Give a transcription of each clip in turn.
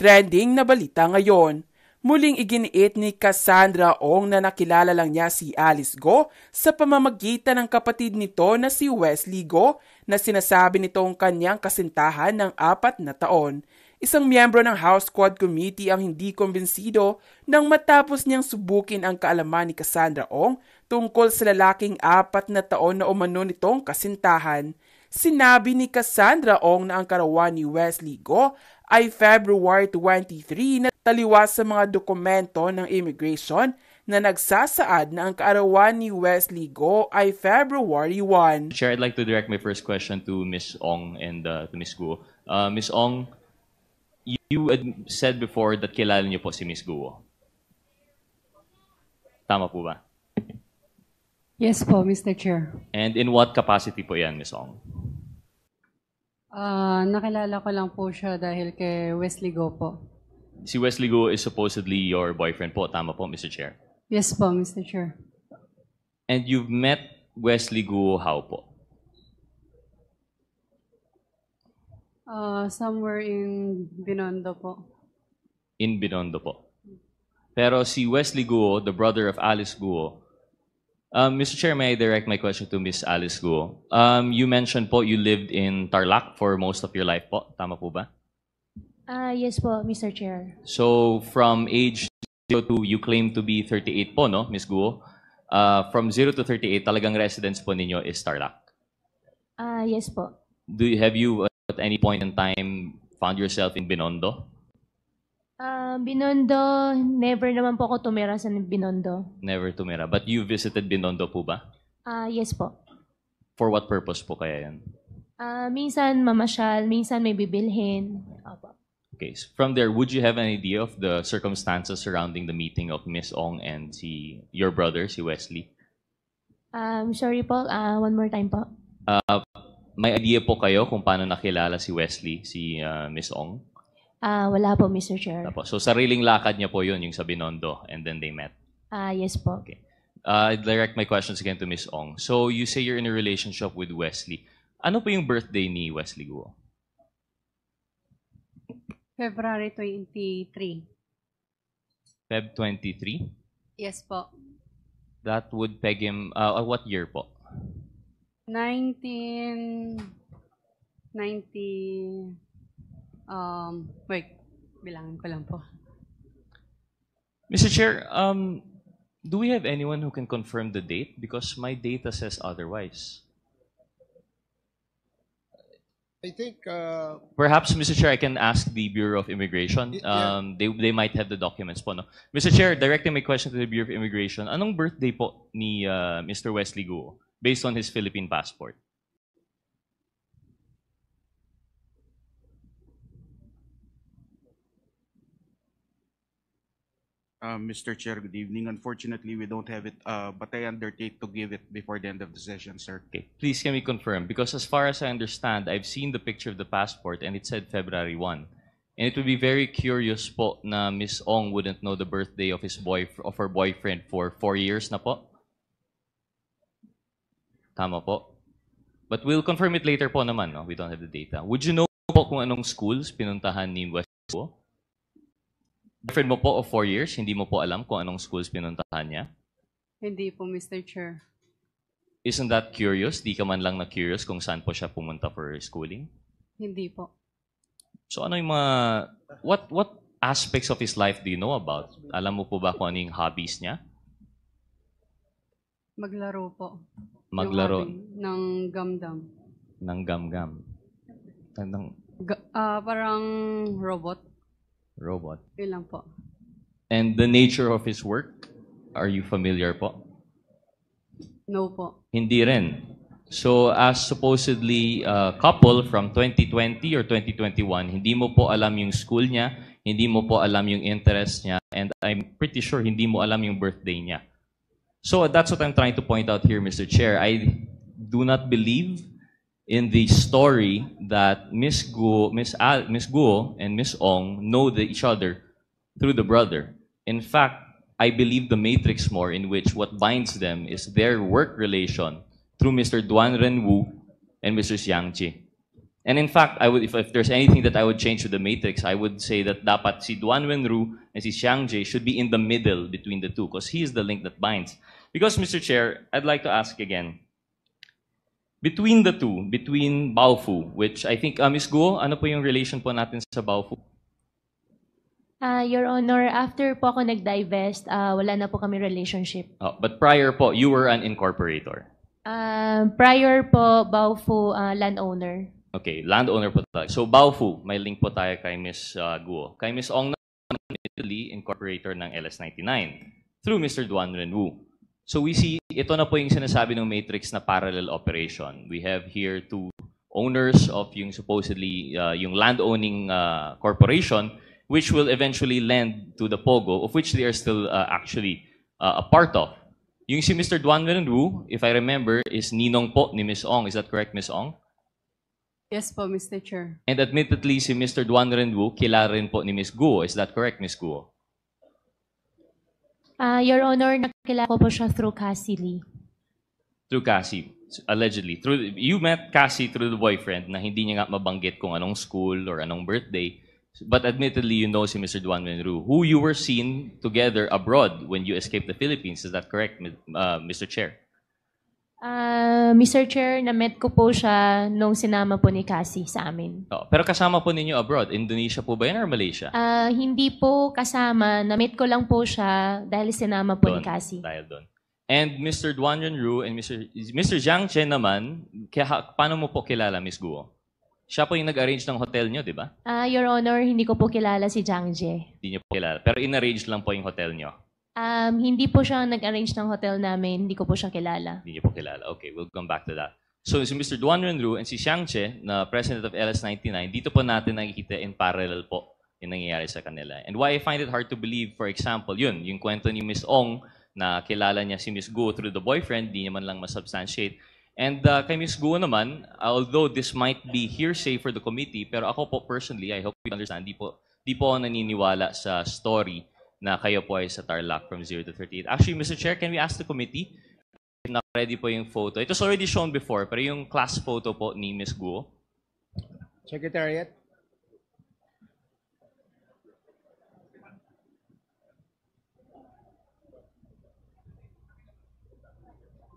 Trending na balita ngayon. Muling iginiit ni Cassandra Ong na nakilala lang niya si Alice Go sa pamamagitan ng kapatid nito na si Wesley Go na sinasabi nitong kanyang kasintahan ng apat na taon. Isang miyembro ng House Squad Committee ang hindi kumbensido nang matapos niyang subukin ang kaalaman ni Cassandra Ong tungkol sa lalaking apat na taon na umano nitong kasintahan. Sinabi ni Cassandra Ong na ang karawan ni Wesley Go ay February 23 na taliwas sa mga dokumento ng immigration na nagsasaad na ang kaarawan ni Wesley Go ay February 1. Chair, I'd like to direct my first question to Ms. Ong and uh, to Ms. Guo. Uh, Ms. Ong, you said before that kilala niyo po si Ms. Guo. Tama po ba? Yes po, Mr. Chair. And in what capacity po yan, Ms. Ong? Ah, nakilala ko lang po siya dahil kay Wesley Go po. Si Wesley Go is supposedly your boyfriend po. Tama po, Mr. Chair. Yes po, Mr. Chair. And you've met Wesley Go how po? Ah, somewhere in Binondo po. In Binondo po. Pero si Wesley Guo, the brother of Alice Guo, Um, Mr. Chair, may I direct my question to Ms. Alice Guo? Um, you mentioned po you lived in Tarlac for most of your life po. Tama po ba? Ah, yes po, Mr. Chair. So from age 0 to, you claim to be 38 po, no, Ms. Guo? Uh, from 0 to 38, talagang residence po ninyo is Tarlac. Ah, yes po. Do you, have you at any point in time found yourself in Binondo? Uh, Binondo, never naman po ako tumira sa Binondo. Never tumira. But you visited Binondo po ba? Ah, yes po. For what purpose po kaya yan? Ah, minsan mamasyal, minsan may bibilhin. Opo. Okay. So from there, would you have an idea of the circumstances surrounding the meeting of Miss Ong and si your brother, si Wesley? Um, sorry po, ah, one more time po. Uh, may idea po kayo kung paano nakilala si Wesley, si uh, Miss Ong? Ah, wala po, Mr. Chair. Tapos, so sariling lakad niya po yun, yung sa Binondo, and then they met. Ah, yes po. Okay. Uh, I'd direct my questions again to Ms. Ong. So you say you're in a relationship with Wesley. Ano po yung birthday ni Wesley Guo? February 23. Feb 23? Yes po. That would peg him, uh, uh what year po? 19... 90... Um, wait, bilangin ko lang po. Mr. Chair, um, do we have anyone who can confirm the date? Because my data says otherwise. I think... Uh, Perhaps, Mr. Chair, I can ask the Bureau of Immigration. Yeah. Um, they, they might have the documents po, no? Mr. Chair, directing my question to the Bureau of Immigration, anong birthday po ni uh, Mr. Wesley Guo based on his Philippine passport? Uh, Mr. Chair, good evening. Unfortunately, we don't have it, uh, but I undertake to give it before the end of the session, sir. Okay. Please can we confirm? Because as far as I understand, I've seen the picture of the passport and it said February 1. And it would be very curious po na Miss Ong wouldn't know the birthday of his boy of her boyfriend for four years na po. Tama po. But we'll confirm it later po naman, no? We don't have the data. Would you know po kung anong schools pinuntahan ni West po? Boyfriend mo po of four years, hindi mo po alam kung anong schools pinuntahan niya? Hindi po, Mr. Chair. Isn't that curious? Di ka man lang na-curious kung saan po siya pumunta for schooling? Hindi po. So ano yung mga... What, what aspects of his life do you know about? Alam mo po ba kung ano yung hobbies niya? Maglaro po. Maglaro? ng gamdam. Ng gamgam. Ng... Ga- ah, parang robot. Robot. Yun lang po. And the nature of his work, are you familiar po? No po. Hindi rin. So as supposedly a uh, couple from 2020 or 2021, hindi mo po alam yung school niya, hindi mo po alam yung interest niya, and I'm pretty sure hindi mo alam yung birthday niya. So that's what I'm trying to point out here, Mr. Chair. I do not believe in the story that Miss Guo, Miss Al, Miss Guo and Miss Ong know the, each other through the brother. In fact, I believe the matrix more in which what binds them is their work relation through Mr. Duan Renwu and Mr. Xiang Qi. And in fact, I would, if, if, there's anything that I would change to the matrix, I would say that dapat si Duan Wenru and si Xiang Jie should be in the middle between the two because he is the link that binds. Because, Mr. Chair, I'd like to ask again, Between the two, between Baofu, which I think, uh, Ms. Guo, ano po yung relation po natin sa Baofu? Uh, Your Honor, after po ako nag-divest, uh, wala na po kami relationship. Oh, but prior po, you were an incorporator. Uh, prior po, Baofu uh, land owner. Okay, land owner po tayo. So Baofu, may link po tayo kay Ms. Uh, Guo. Kay Ms. Ong, Italy, incorporator ng LS99 through Mr. Duan Renwu. So we see, ito na po yung sinasabi ng matrix na parallel operation. We have here two owners of yung supposedly, uh, yung land-owning uh, corporation, which will eventually lend to the POGO, of which they are still uh, actually uh, a part of. Yung si Mr. Duan Willen Wu, if I remember, is ninong po ni Ms. Ong. Is that correct, Ms. Ong? Yes po, Mr. Chair. And admittedly, si Mr. Duan Ren Wu, kilala rin po ni Ms. Guo. Is that correct, Ms. Guo? Uh, Your Honor, nakilala ko po siya through Cassie Lee. Through Cassie, allegedly. Through, you met Cassie through the boyfriend na hindi niya nga mabanggit kung anong school or anong birthday. But admittedly, you know si Mr. Duan Menru, who you were seen together abroad when you escaped the Philippines. Is that correct, uh, Mr. Chair? Uh, ah, Mr. Chair, na-met ko po siya nung sinama po ni Cassie sa amin. Oh, pero kasama po ninyo abroad? Indonesia po ba yan or Malaysia? Uh, hindi po kasama. Na-met ko lang po siya dahil sinama po doon, ni Cassie. Dahil doon. And Mr. Duan Ru and Mr. Mr. Jiang Chen naman, kaya, paano mo po kilala, Miss Guo? Siya po yung nag-arrange ng hotel niyo, di ba? Uh, Your Honor, hindi ko po kilala si Jiang Jie. Hindi niyo po kilala. Pero in-arrange lang po yung hotel niyo. Um, hindi po siya nag-arrange ng hotel namin. Hindi ko po siya kilala. Hindi niyo po kilala. Okay, we'll come back to that. So, si Mr. Duan Renru and si Xiang Che, na president of LS99, dito po natin nakikita in parallel po yung nangyayari sa kanila. And why I find it hard to believe, for example, yun, yung kwento ni Miss Ong na kilala niya si Miss Guo through the boyfriend, di naman lang masubstantiate. And uh, kay Miss Guo naman, although this might be hearsay for the committee, pero ako po personally, I hope you understand, di po, di po naniniwala sa story na kayo po ay sa Tarlac from 0 to 38. Actually, Mr. Chair, can we ask the committee if ready po yung photo? It was already shown before, pero yung class photo po ni Ms. Guo. Secretariat.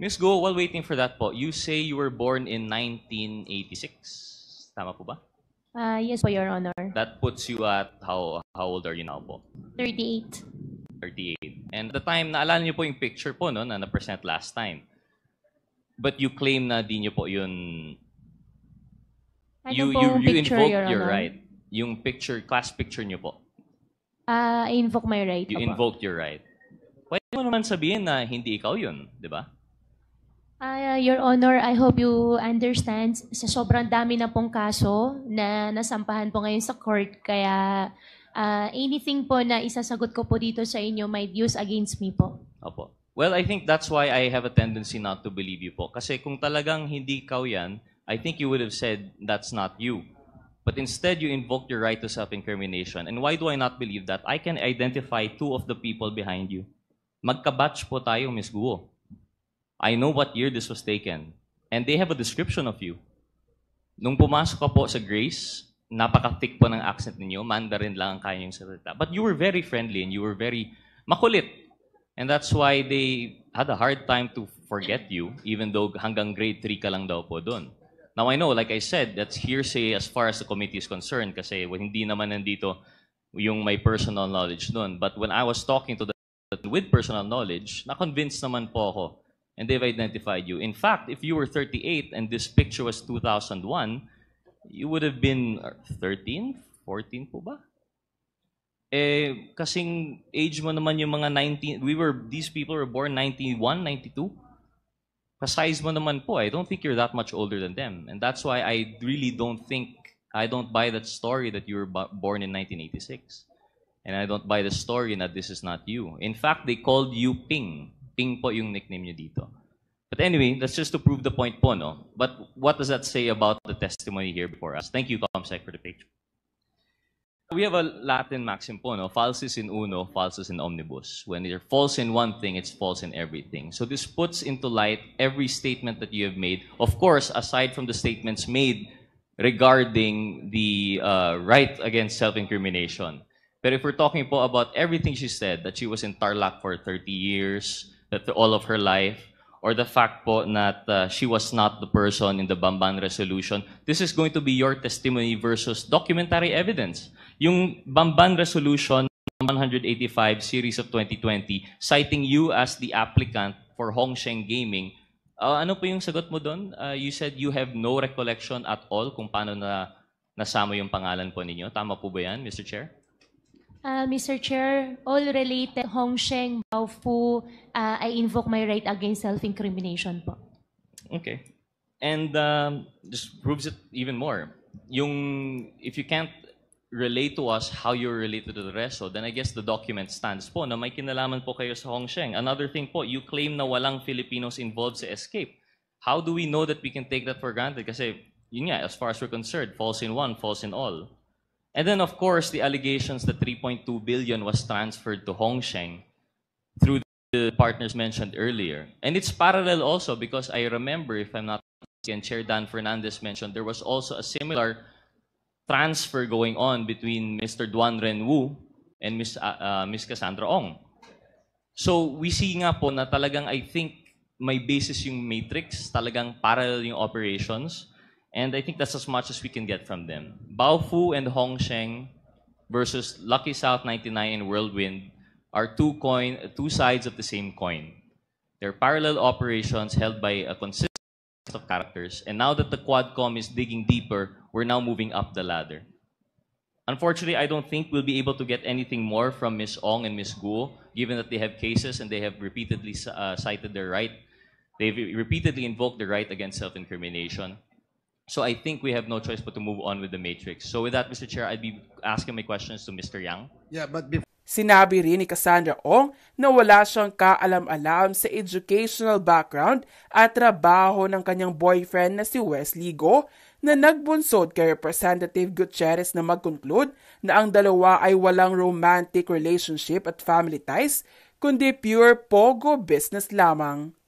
Ms. Go, while waiting for that po, you say you were born in 1986. Tama po ba? Ah, yes po, Your Honor. That puts you at how how old are you now po? 38. 38. And the time, naalala niyo po yung picture po no, na na-present last time. But you claim na di niyo po yun... Ano you, po you, you picture, invoked Your, your right. Yung picture, class picture niyo po. Ah, I invoke my right. You po. invoked your right. Pwede mo naman sabihin na hindi ikaw yun, di ba? Uh, Your Honor, I hope you understand sa sobrang dami na pong kaso na nasampahan po ngayon sa court kaya uh, anything po na isasagot ko po dito sa inyo might use against me po. Opo. Well, I think that's why I have a tendency not to believe you po. Kasi kung talagang hindi ikaw yan, I think you would have said, that's not you. But instead, you invoked your right to self-incrimination. And why do I not believe that? I can identify two of the people behind you. Magkabatch po tayo, Ms. Guo. I know what year this was taken. And they have a description of you. Nung pumasok ka po sa Grace, napaka-thick po ng accent ninyo, Mandarin lang ang kaya niyong salita. But you were very friendly and you were very makulit. And that's why they had a hard time to forget you, even though hanggang grade 3 ka lang daw po doon. Now I know, like I said, that's hearsay as far as the committee is concerned kasi well, hindi naman nandito yung may personal knowledge doon. But when I was talking to the with personal knowledge, na-convince naman po ako and they've identified you. In fact, if you were 38 and this picture was 2001, you would have been uh, 13, 14 po ba? Eh, kasing age mo naman yung mga 19, we were, these people were born 91, 92. Kasize mo naman po, I don't think you're that much older than them. And that's why I really don't think, I don't buy that story that you were born in 1986. And I don't buy the story that this is not you. In fact, they called you Ping. Ping po yung nickname nyo dito. But anyway, that's just to prove the point po, no? But what does that say about the testimony here before us? Thank you, Comsec, for the picture. We have a Latin maxim po, no? Falsus in uno, falsus in omnibus. When you're false in one thing, it's false in everything. So this puts into light every statement that you have made. Of course, aside from the statements made regarding the uh, right against self-incrimination. But if we're talking po about everything she said, that she was in Tarlac for 30 years, that all of her life or the fact po that uh, she was not the person in the Bamban Resolution, this is going to be your testimony versus documentary evidence. Yung Bamban Resolution 185 series of 2020, citing you as the applicant for Hongsheng Gaming, uh, ano po yung sagot mo doon? Uh, you said you have no recollection at all kung paano na nasama yung pangalan po ninyo. Tama po ba yan, Mr. Chair? Uh, ah, Mr. Chair, all related Hong Sheng, Bao Fu, uh, I invoke my right against self-incrimination po. Okay. And um, this proves it even more. Yung, if you can't relate to us how you're related to the rest, so then I guess the document stands po na may kinalaman po kayo sa Hong Sheng. Another thing po, you claim na walang Filipinos involved sa escape. How do we know that we can take that for granted? Kasi, yun nga, as far as we're concerned, false in one, false in all. And then, of course, the allegations that 3.2 billion was transferred to Hongsheng through the partners mentioned earlier. And it's parallel also because I remember, if I'm not mistaken, Chair Dan Fernandez mentioned there was also a similar transfer going on between Mr. Duan Ren Wu and Ms. Uh, uh, Ms. Cassandra Ong. So we see nga po na talagang I think may basis yung matrix, talagang parallel yung operations. And I think that's as much as we can get from them. Baofu and Hongsheng versus Lucky South 99 and Whirlwind are two coin, two sides of the same coin. They're parallel operations held by a consistent of characters. And now that the Quadcom is digging deeper, we're now moving up the ladder. Unfortunately, I don't think we'll be able to get anything more from Ms. Ong and Ms. Guo, given that they have cases and they have repeatedly uh, cited their right. They've repeatedly invoked the right against self-incrimination. So I think we have no choice but to move on with the matrix. So with that, Mr. Chair, I'd be asking my questions to Mr. Yang. Yeah, but before... Sinabi rin ni Cassandra Ong na wala siyang kaalam-alam sa educational background at trabaho ng kanyang boyfriend na si Wesley Go na nagbunsod kay Representative Gutierrez na mag-conclude na ang dalawa ay walang romantic relationship at family ties, kundi pure pogo business lamang.